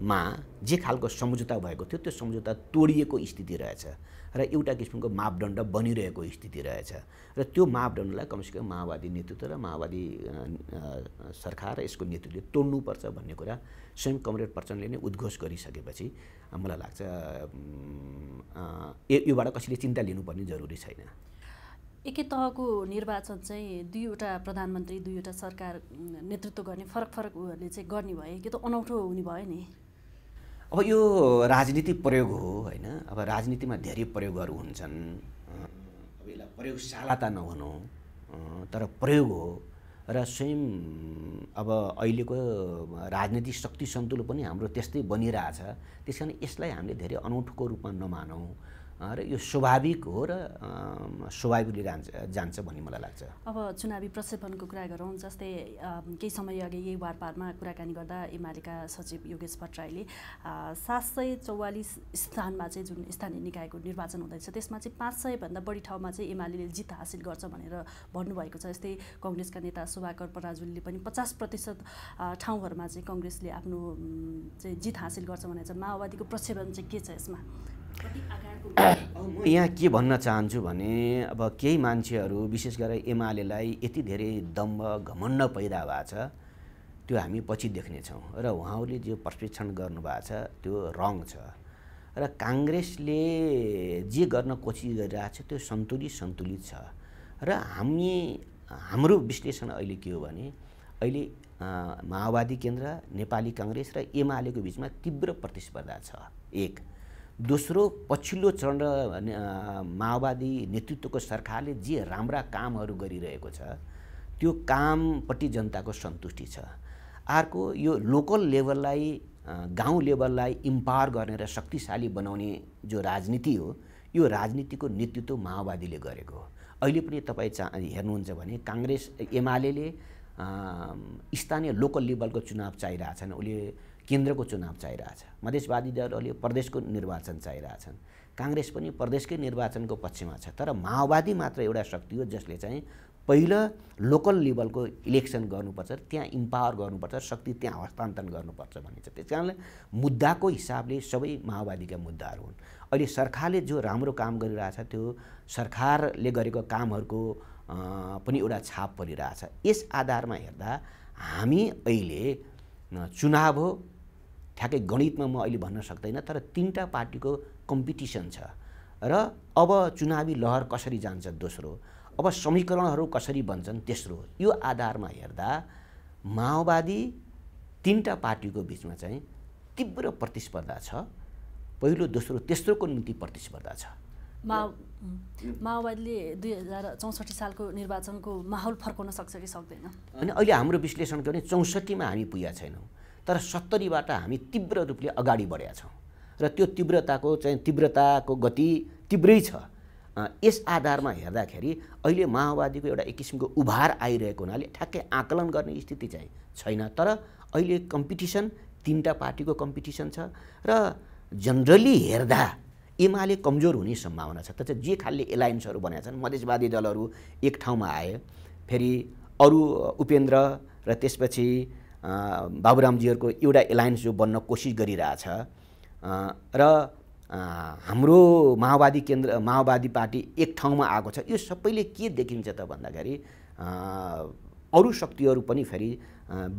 मा जे खालको सम्झौता भएको थियो त्यो सम्झौता तोडिएको स्थिति रहेछ र एउटा किसिमको मापदण्ड बनिरहेको स्थिति रहेछ र त्यो मापदण्डलाई कमसेकम माओवादी नेतृत्व र माओवादी सरकार र यसको नेतृत्वले तोड्नुपर्छ भन्ने कुरा स्वयं कमरेड प्रचण्डले नै उद्घोष गरिसकेपछि मलाई लाग्छ योबाट कसैले चिन्ता लिनुपर्ने जरुरी छैन एकै तहको निर्वाचन चाहिँ दुईवटा प्रधानमन्त्री दुईवटा सरकार नेतृत्व गर्ने फरक फरक उहरूले चाहिँ गर्ने भए यो त अनौठो हुने भयो नि अब यो राजनीति प्रयोग हो होइन अब राजनीतिमा धेरै प्रयोगहरू हुन्छन् अब यसलाई प्रयोगशालाता नभनौँ तर प्रयोग हो र स्वयं अब अहिलेको राजनीतिक शक्ति सन्तुलन पनि हाम्रो त्यस्तै बनिरहेछ त्यस कारण यसलाई हामीले धेरै अनौठोको रूपमा नमानौँ र यो स्वाभाविक हो र स्वाभाविक जान्छ जान्छ भन्ने मलाई लाग्छ अब चुनावी प्रक्षेपणको कुरा गरौँ जस्तै केही समय अघि यही वारपारमा कुराकानी गर्दा एमालेका सचिव योगेश भट्टराईले सात सय चौवालिस स्थानमा चाहिँ जुन स्थानीय निकायको निर्वाचन हुँदैछ त्यसमा चाहिँ पाँच सयभन्दा बढी ठाउँमा चाहिँ एमाले जित हासिल गर्छ भनेर भन्नुभएको छ यस्तै कङ्ग्रेसका नेता सुभाकर पराजुलीले पनि पचास प्रतिशत ठाउँहरूमा चाहिँ कङ्ग्रेसले आफ्नो चाहिँ जित हासिल गर्छ भनेर माओवादीको प्रक्षेपण चाहिँ के छ यसमा यहाँ के भन्न चाहन्छु भने अब केही मान्छेहरू विशेष गरेर एमालेलाई यति धेरै दम्ब घमण्ड पैदा भएको छ त्यो हामी पछि देख्नेछौँ र उहाँहरूले जो प्रशिक्षण गर्नुभएको छ त्यो रङ छ र काङ्ग्रेसले जे गर्न कोसिस गरिरहेको छ त्यो सन्तुलित सन्तुलित छ र हामी हाम्रो विश्लेषण अहिले के हो भने अहिले माओवादी केन्द्र नेपाली काङ्ग्रेस र एमालेको बिचमा तीव्र प्रतिस्पर्धा छ एक दोस्रो पछिल्लो चरण माओवादी नेतृत्वको सरकारले जे राम्रा कामहरू गरिरहेको छ त्यो कामपट्टि जनताको सन्तुष्टि छ अर्को यो लोकल लेभललाई गाउँ लेभललाई इम्पावर गर्ने र शक्तिशाली बनाउने जो राजनीति हो यो राजनीतिको नेतृत्व माओवादीले गरेको हो अहिले पनि तपाईँ चा हेर्नुहुन्छ भने काङ्ग्रेस एमाले स्थानीय लोकल लेभलको चुनाव चाहिरहेछन् उसले केन्द्रको चुनाव चाहिरहेछ मधेसवादी दलहरूले प्रदेशको निर्वाचन चाहिरहेछन् काङ्ग्रेस पनि प्रदेशकै निर्वाचनको पक्षमा छ तर माओवादी मात्र एउटा शक्ति हो जसले चाहिँ पहिला लोकल लेभलको इलेक्सन गर्नुपर्छ त्यहाँ इम्पावर गर्नुपर्छ शक्ति त्यहाँ हस्तान्तरण गर्नुपर्छ भनिन्छ त्यस कारणले मुद्दाको हिसाबले सबै माओवादीका मुद्दाहरू हुन् अहिले सरकारले जो राम्रो काम गरिरहेछ त्यो सरकारले गरेको कामहरूको पनि एउटा छाप परिरहेछ यस आधारमा हेर्दा हामी अहिले चुनाव हो ठ्याक्कै गणितमा म अहिले भन्न सक्दैन तर तिनवटा पार्टीको कम्पिटिसन छ र अब चुनावी लहर कसरी जान्छ दोस्रो अब समीकरणहरू कसरी बन्छन् तेस्रो यो आधारमा हेर्दा माओवादी तिनवटा पार्टीको बिचमा चाहिँ तीव्र प्रतिस्पर्धा छ पहिलो दोस्रो तेस्रोको निम्ति प्रतिस्पर्धा छ मा माओवादीले दुई हजार चौसठी सालको निर्वाचनको माहौल फर्काउन सक्छ कि सक्दैन अनि अहिले हाम्रो विश्लेषण के भने चौसठीमा हामी पुगेका छैनौँ तर सत्तरीबाट हामी तीव्र रूपले अगाडि बढेका छौँ र त्यो तीव्रताको चाहिँ तीव्रताको गति तीव्रै छ यस आधारमा हेर्दाखेरि अहिले माओवादीको एउटा एक किसिमको उभार आइरहेको हुनाले ठ्याक्कै आकलन गर्ने स्थिति चाहिँ छैन तर अहिले कम्पिटिसन तिनवटा पार्टीको कम्पिटिसन छ र जनरली हेर्दा एमाले कमजोर हुने सम्भावना छ त जे खालले एलायन्सहरू बनाएका छन् मधेसवादी दलहरू एक ठाउँमा आए फेरि अरू उपेन्द्र र त्यसपछि बाबुरामजीहरूको एउटा एलायन्स जो बन्न कोसिस गरिरहेछ र हाम्रो माओवादी केन्द्र माओवादी पार्टी एक ठाउँमा आएको छ यो सबैले के देखिन्छ त भन्दाखेरि अरू शक्तिहरू पनि फेरि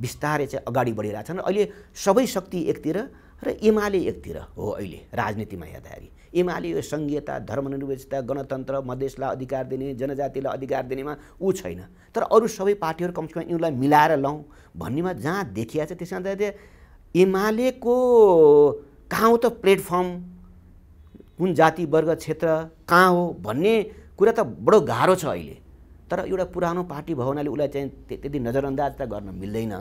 बिस्तारै चाहिँ अगाडि बढिरहेछन् अहिले सबै शक्ति एकतिर र एमाले एकतिर हो अहिले राजनीतिमा हेर्दाखेरि एमाले यो सङ्घीयता धर्मनिरपेक्षता गणतन्त्र मधेसलाई अधिकार दिने जनजातिलाई अधिकार दिनेमा ऊ छैन तर अरू सबै पार्टीहरू कमसेकम यिनीहरूलाई मिलाएर लौँ भन्नेमा जहाँ देखिया छ त्यसमा चाहिँ एमालेको कहाँ त प्लेटफर्म कुन जाति वर्ग क्षेत्र कहाँ हो भन्ने कुरा त बडो गाह्रो छ अहिले तर एउटा पुरानो पार्टी भयो उसलाई चाहिँ त्यति नजरअन्दाज त गर्न मिल्दैन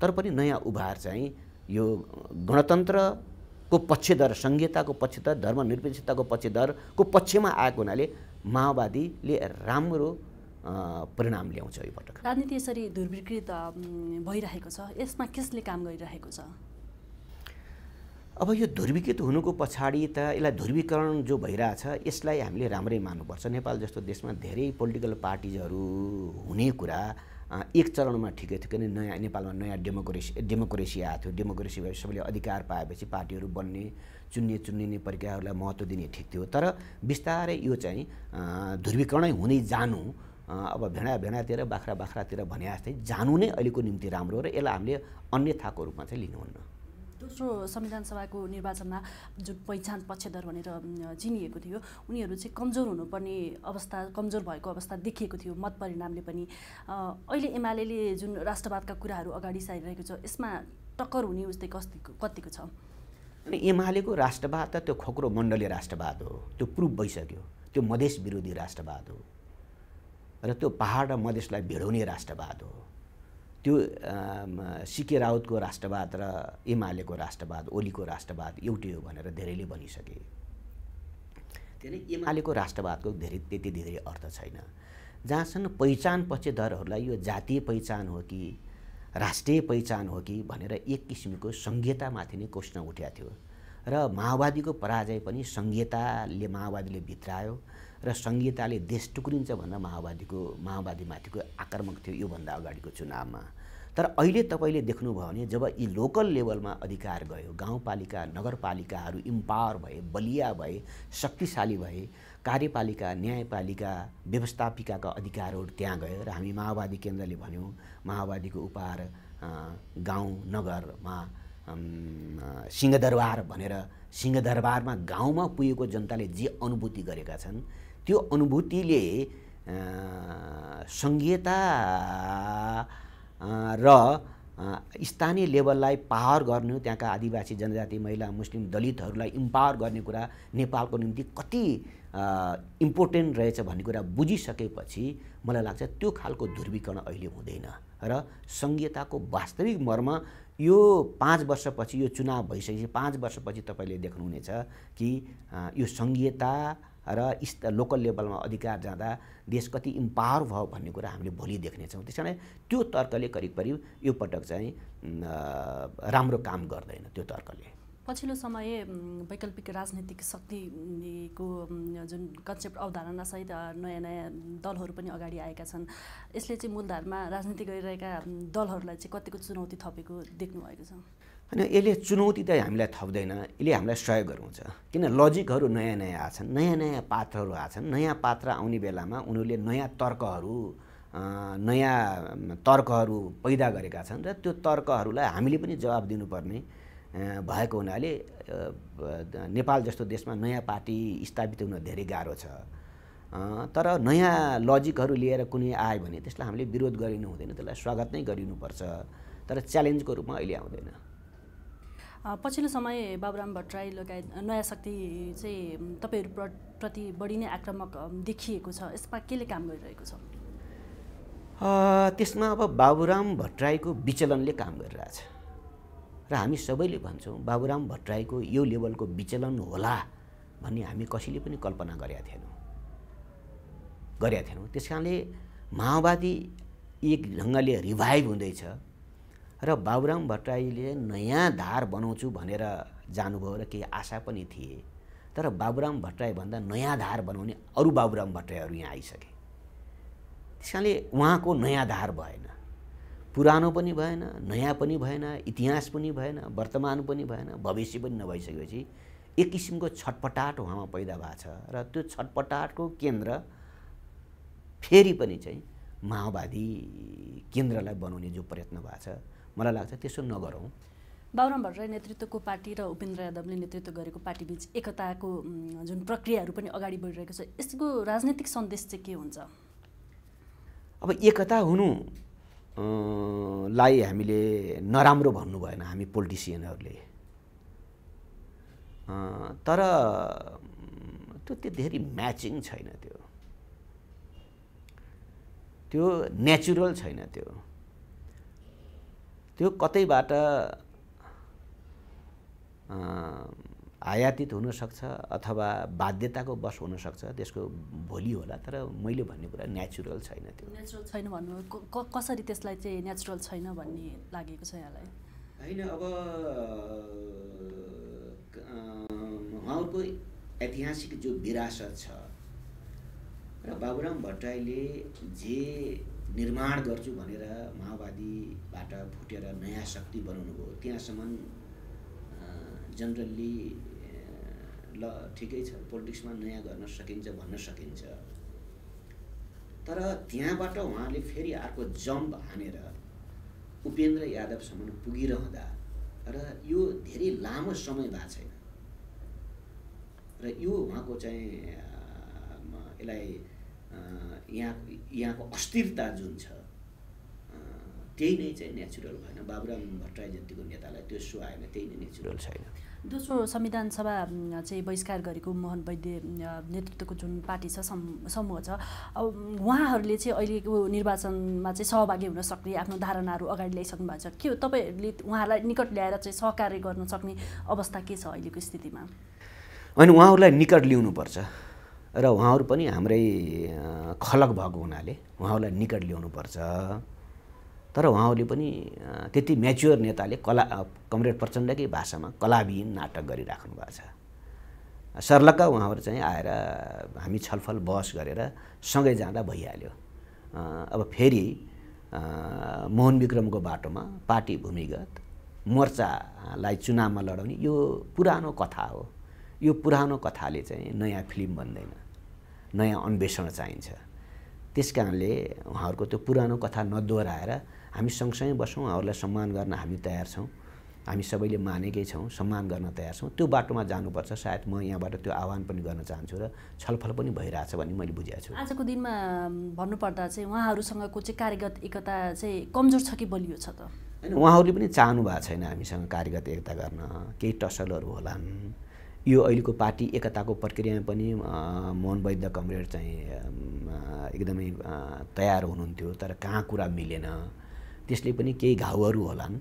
तर पनि नयाँ उभार चाहिँ यो गणतन्त्रको पक्षधर सङ्घीयताको पक्षधर धर्मनिरपेक्षताको पक्षधरको पक्षमा आएको हुनाले माओवादीले राम्रो परिणाम ल्याउँछ यो पटक राजनीति यसरी दुर्विकृत भइरहेको छ यसमा कसले काम गरिरहेको छ अब यो ध्रुवीकृत हुनुको पछाडि त यसलाई ध्रुवीकरण जो भइरहेछ यसलाई हामीले राम्रै मान्नुपर्छ नेपाल जस्तो देशमा धेरै पोलिटिकल पार्टिजहरू हुने कुरा एक चरणमा ठिकै थियो किनभने नयाँ नेपालमा नयाँ डेमोक्रेसी डेमोक्रेसी आएको थियो डेमोक्रेसी भएपछि सबैले अधिकार पाएपछि पार्टीहरू बन्ने चुन्ने चुनिने प्रक्रियाहरूलाई महत्त्व दिने ठिक थियो तर बिस्तारै यो चाहिँ ध्रुवीकरणै हुने जानु अब भेडा भेडातिर बाख्रा बाख्रातिर भने जस्तै जानु नै अहिलेको निम्ति राम्रो र यसलाई हामीले अन्यथाको रूपमा चाहिँ लिनुहुन्न दोस्रो संविधान सभाको निर्वाचनमा जुन पहिचान पक्षधर भनेर चिनिएको थियो उनीहरू चाहिँ कमजोर हुनुपर्ने अवस्था कमजोर भएको अवस्था देखिएको थियो मत परिणामले पनि अहिले एमाले जुन राष्ट्रवादका कुराहरू अगाडि सारिरहेको छ यसमा टक्कर हुने उस्तै कस्तो कतिको छ एमालेको राष्ट्रवाद त त्यो खोक्रो मण्डली राष्ट्रवाद हो त्यो प्रुफ भइसक्यो त्यो मधेस विरोधी राष्ट्रवाद हो र त्यो पाहाड र मधेसलाई भिडाउने राष्ट्रवाद हो त्यो सिके राउतको राष्ट्रवाद र एमालेको राष्ट्रवाद ओलीको राष्ट्रवाद एउटै हो भनेर धेरैले भनिसके त्यसले एमालेको राष्ट्रवादको धेरै त्यति धेरै अर्थ छैन जहाँसम्म पहिचान दरहरूलाई यो जातीय पहिचान हो कि राष्ट्रिय पहिचान हो कि भनेर एक किसिमको सङ्घीयतामाथि नै क्वेसन उठ्या थियो र माओवादीको पराजय पनि सङ्घीयताले माओवादीले भित्रायो र सङ्घीयताले देश टुक्रिन्छ भनेर माओवादीको माओवादीमाथिको आक्रमक थियो योभन्दा अगाडिको चुनावमा तर अहिले तपाईँले देख्नुभयो भने जब यी लोकल लेभलमा अधिकार गयो गाउँपालिका नगरपालिकाहरू इम्पावर भए बलिया भए शक्तिशाली भए कार्यपालिका न्यायपालिका व्यवस्थापिकाका अधिकारहरू त्यहाँ गयो र हामी माओवादी केन्द्रले भन्यौँ माओवादीको उपहार गाउँ नगरमा सिंहदरबार भनेर सिंहदरबारमा गाउँमा पुगेको जनताले जे अनुभूति गरेका छन् त्यो अनुभूतिले सङ्घीयता र स्थानीय लेभललाई पावर गर्नु त्यहाँका आदिवासी जनजाति महिला मुस्लिम दलितहरूलाई इम्पावर गर्ने कुरा नेपालको निम्ति कति इम्पोर्टेन्ट रहेछ भन्ने कुरा बुझिसकेपछि मलाई लाग्छ त्यो खालको ध्रुवीकरण अहिले हुँदैन र सङ्घीयताको वास्तविक मर्म यो पाँच वर्षपछि यो चुनाव भइसकेपछि पाँच वर्षपछि तपाईँले देख्नुहुनेछ कि यो सङ्घीयता र इस्ट लोकल लेभलमा अधिकार जाँदा देश कति इम्पावर भयो भन्ने कुरा हामीले भोलि देख्नेछौँ त्यस कारण त्यो तर्कले करिब करिब यो पटक चाहिँ राम्रो काम गर्दैन त्यो तर्कले पछिल्लो समय वैकल्पिक राजनीतिक शक्तिको जुन कन्सेप्ट अवधारणासहित नयाँ नयाँ दलहरू पनि अगाडि आएका छन् यसले चाहिँ मूलधारमा राजनीति गरिरहेका दलहरूलाई चाहिँ कतिको चुनौती थपेको देख्नुभएको छ होइन यसले चुनौती त हामीलाई थप्दैन यसले हामीलाई सहयोग गराउँछ किन लजिकहरू नयाँ नयाँ आछन् नयाँ नयाँ पात्रहरू आछन् नयाँ पात्र आउने बेलामा उनीहरूले नयाँ तर्कहरू नयाँ तर्कहरू पैदा गरेका छन् र त्यो तर्कहरूलाई हामीले पनि जवाब दिनुपर्ने भएको हुनाले नेपाल जस्तो देशमा नयाँ पार्टी स्थापित हुन धेरै गाह्रो छ तर नयाँ लजिकहरू लिएर कुनै आयो भने त्यसलाई हामीले विरोध गरिनु हुँदैन त्यसलाई स्वागत नै गरिनुपर्छ तर च्यालेन्जको रूपमा अहिले आउँदैन पछिल्लो समय बाबुराम भट्टराई लगायत नयाँ शक्ति चाहिँ प्रति बढी नै आक्रमक देखिएको छ यसमा केले काम गरिरहेको छ त्यसमा अब बाबुराम भट्टराईको विचलनले काम गरिरहेछ र हामी सबैले भन्छौँ बाबुराम भट्टराईको यो लेभलको विचलन होला भन्ने हामी कसैले पनि कल्पना गरेका थिएनौँ गरेका थिएनौँ त्यस कारणले माओवादी एक ढङ्गले रिभाइभ हुँदैछ र बाबुराम भट्टराईले नयाँ धार बनाउँछु भनेर जानुभयो र केही आशा पनि थिए तर बाबुराम भट्टराईभन्दा नयाँ धार बनाउने अरू बाबुराम भट्टराईहरू यहाँ आइसके त्यस कारणले उहाँको नयाँ धार भएन पुरानो पनि भएन नयाँ पनि भएन इतिहास पनि भएन वर्तमान पनि भएन भविष्य पनि नभइसकेपछि एक किसिमको छटपटाट उहाँमा पैदा भएको छ र त्यो छटपटाटको केन्द्र फेरि पनि चाहिँ माओवादी केन्द्रलाई बनाउने जो प्रयत्न भएको छ मलाई लाग्छ त्यसो नगरौँ बाबुराम भट्टराई नेतृत्वको पार्टी र उपेन्द्र यादवले नेतृत्व गरेको पार्टीबीच एकताको जुन प्रक्रियाहरू पनि अगाडि बढिरहेको छ यसको राजनीतिक सन्देश चाहिँ के हुन्छ अब एकता हुनु लाई हामीले नराम्रो भन्नु भएन हामी पोलिटिसियनहरूले तर त्यो त्यो धेरै म्याचिङ छैन त्यो त्यो नेचुरल छैन त्यो त्यो कतैबाट आयातित हुनसक्छ अथवा बाध्यताको बस हुनसक्छ त्यसको भोलि होला तर मैले भन्ने कुरा नेचुरल छैन त्यो नेचुरल छैन भन्नु कसरी त्यसलाई चाहिँ नेचुरल छैन भन्ने लागेको छ यहाँलाई होइन अब उहाँहरूको ऐतिहासिक जो विरासत छ र बाबुराम भट्टराईले जे निर्माण गर्छु भनेर माओवादीबाट फुटेर नयाँ शक्ति बनाउनुभयो त्यहाँसम्म जनरल्ली ल ठिकै छ पोलिटिक्समा नयाँ गर्न सकिन्छ भन्न सकिन्छ तर त्यहाँबाट उहाँले फेरि अर्को जम्प हानेर उपेन्द्र यादवसम्म पुगिरहँदा र यो धेरै लामो समय भएको छैन र यो उहाँको चाहिँ यसलाई यहाँ यहाँको अस्थिरता जुन छ त्यही नै चाहिँ नेचुरल भएन बाबुराम भट्टराई जतिको नेतालाई त्यो सो आएन त्यही नै नेचुरल छैन दोस्रो संविधान सभा चाहिँ बहिष्कार गरेको मोहन वैद्य नेतृत्वको जुन पार्टी छ समूह छ अब उहाँहरूले चाहिँ अहिलेको निर्वाचनमा चाहिँ सहभागी हुन सक्ने आफ्नो धारणाहरू अगाडि ल्याइसक्नु भएको छ के हो तपाईँहरूले उहाँहरूलाई निकट ल्याएर चाहिँ सहकार्य गर्न सक्ने अवस्था के छ अहिलेको स्थितिमा होइन उहाँहरूलाई निकट ल्याउनुपर्छ र उहाँहरू पनि हाम्रै खलक भएको हुनाले उहाँहरूलाई निकट पर्छ तर उहाँहरूले पनि त्यति म्याच्योर नेताले कला कमरेड प्रचण्डकै भाषामा कलाविहीन नाटक गरिराख्नु भएको छ सर्लक्क उहाँहरू चाहिँ आएर हामी छलफल बहस गरेर सँगै जाँदा भइहाल्यो अब फेरि मोहन विक्रमको बाटोमा पार्टी भूमिगत मोर्चालाई चुनावमा लडाउने यो पुरानो कथा हो यो पुरानो कथाले चाहिँ नयाँ फिल्म बन्दैन नयाँ अन्वेषण चाहिन्छ त्यस कारणले उहाँहरूको त्यो पुरानो कथा नदोहोऱ्याएर हामी सँगसँगै बसौँ उहाँहरूलाई सम्मान गर्न हामी तयार छौँ हामी सबैले मानेकै छौँ सम्मान गर्न तयार छौँ त्यो बाटोमा जानुपर्छ सायद म यहाँबाट त्यो आह्वान पनि गर्न चाहन्छु र छलफल पनि भइरहेछ भन्ने मैले बुझेको छु आजको दिनमा भन्नुपर्दा चाहिँ उहाँहरूसँगको चाहिँ कार्यगत एकता चाहिँ कमजोर छ कि बलियो छ त होइन उहाँहरूले पनि चाहनु भएको छैन हामीसँग कार्यगत एकता गर्न केही टसलहरू होलान् यो अहिलेको पार्टी एकताको प्रक्रियामा पनि मोहन वैद्य कमरेड चाहिँ एकदमै तयार हुनुहुन्थ्यो तर कहाँ कुरा मिलेन त्यसले पनि केही घाउहरू होलान्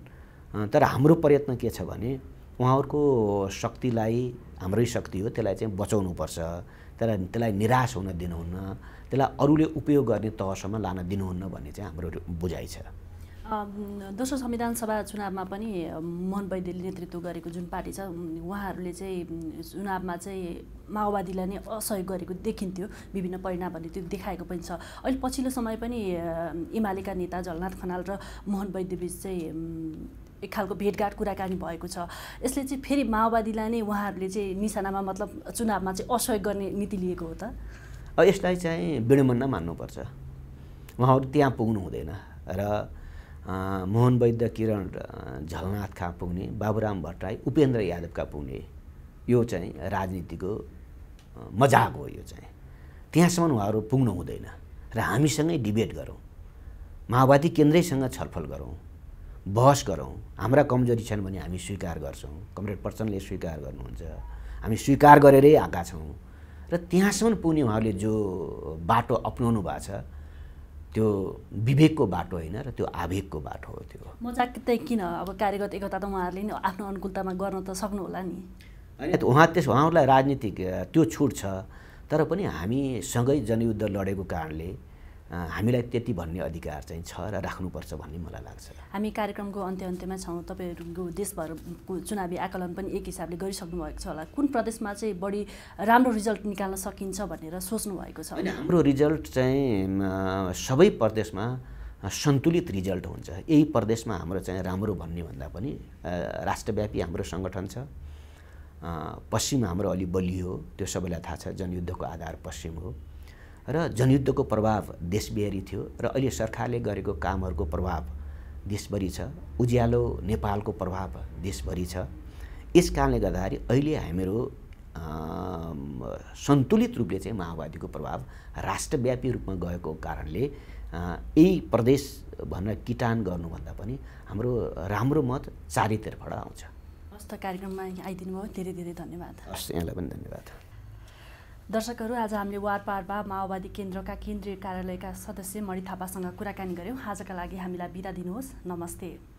तर हाम्रो प्रयत्न के छ भने उहाँहरूको शक्तिलाई हाम्रै शक्ति हो त्यसलाई चाहिँ बचाउनुपर्छ त्यसलाई त्यसलाई निराश हुन दिनुहुन्न त्यसलाई अरूले उपयोग गर्ने तहसम्म लान दिनुहुन्न भन्ने चाहिँ हाम्रो बुझाइ छ दोस्रो संविधान सभा चुनावमा पनि मोहन वैद्यले नेतृत्व गरेको जुन पार्टी छ उहाँहरूले चाहिँ चुनावमा चाहिँ माओवादीलाई नै असहयोग गरेको देखिन्थ्यो विभिन्न परिणामहरूले त्यो देखाएको पनि छ अहिले पछिल्लो समय पनि एमालेका नेता झलनाथ खनाल र मोहन वैद्यबीच चाहिँ एक खालको भेटघाट कुराकानी भएको छ यसले चाहिँ फेरि माओवादीलाई नै उहाँहरूले चाहिँ निशानामा मतलब चुनावमा चाहिँ असहयोग गर्ने नीति लिएको हो त यसलाई चाहिँ विडम्बना मान्नुपर्छ उहाँहरू त्यहाँ पुग्नु हुँदैन र मोहन वैद्य किरण झलनाथ खा पुग्ने बाबुराम भट्टराई उपेन्द्र यादवका पुग्ने यो चाहिँ राजनीतिको मजाक हो यो चाहिँ त्यहाँसम्म उहाँहरू पुग्नु हुँदैन र हामीसँगै डिबेट गरौँ माओवादी केन्द्रैसँग छलफल गरौँ बहस गरौँ हाम्रा कमजोरी छन् भने हामी स्वीकार गर्छौँ कमरेड पर्सनले स्वीकार गर्नुहुन्छ हामी स्वीकार गरेरै आएका छौँ र त्यहाँसम्म पुग्ने उहाँहरूले जो बाटो अप्नाउनु भएको छ त्यो विवेकको बाटो होइन र त्यो आवेगको बाटो हो त्यो म मजाकतै किन अब कार्यगत एकता त उहाँहरूले नि आफ्नो अनुकूलतामा गर्न त सक्नु होला नि होइन उहाँ त्यस उहाँहरूलाई राजनीतिक त्यो छुट छ तर पनि हामी सँगै जनयुद्ध लडेको कारणले हामीलाई त्यति भन्ने अधिकार चाहिँ छ र राख्नुपर्छ भन्ने मलाई लाग्छ हामी कार्यक्रमको अन्त्य अन्त्यमा छौँ तपाईँहरूको देशभरको चुनावी आकलन पनि एक हिसाबले गरिसक्नु भएको छ होला कुन प्रदेशमा चाहिँ बढी राम्रो रिजल्ट निकाल्न सकिन्छ भनेर सोच्नु भएको छ हाम्रो रिजल्ट चाहिँ सबै प्रदेशमा सन्तुलित रिजल्ट हुन्छ यही प्रदेशमा हाम्रो चाहिँ राम्रो भन्ने भन्दा पनि राष्ट्रव्यापी हाम्रो सङ्गठन छ पश्चिम हाम्रो अलि बलियो त्यो सबैलाई थाहा छ जनयुद्धको आधार पश्चिम हो र जनयुद्धको प्रभाव देशबिहारी थियो र अहिले सरकारले गरेको कामहरूको प्रभाव देशभरि छ उज्यालो नेपालको प्रभाव देशभरि छ यस कारणले गर्दाखेरि अहिले हामीहरू सन्तुलित रूपले चाहिँ माओवादीको प्रभाव राष्ट्रव्यापी रूपमा गएको कारणले यही प्रदेश भनेर किटान गर्नुभन्दा पनि हाम्रो राम्रो मत चारैतिरबाट आउँछ हस्त कार्यक्रममा आइदिनु भयो धेरै धेरै धन्यवाद हस् यहाँलाई पनि धन्यवाद दर्शकहरू आज हामीले वारपारमा माओवादी केन्द्रका केन्द्रीय कार्यालयका सदस्य मणि थापासँग कुराकानी गऱ्यौँ आजका लागि हामीलाई बिदा दिनुहोस् नमस्ते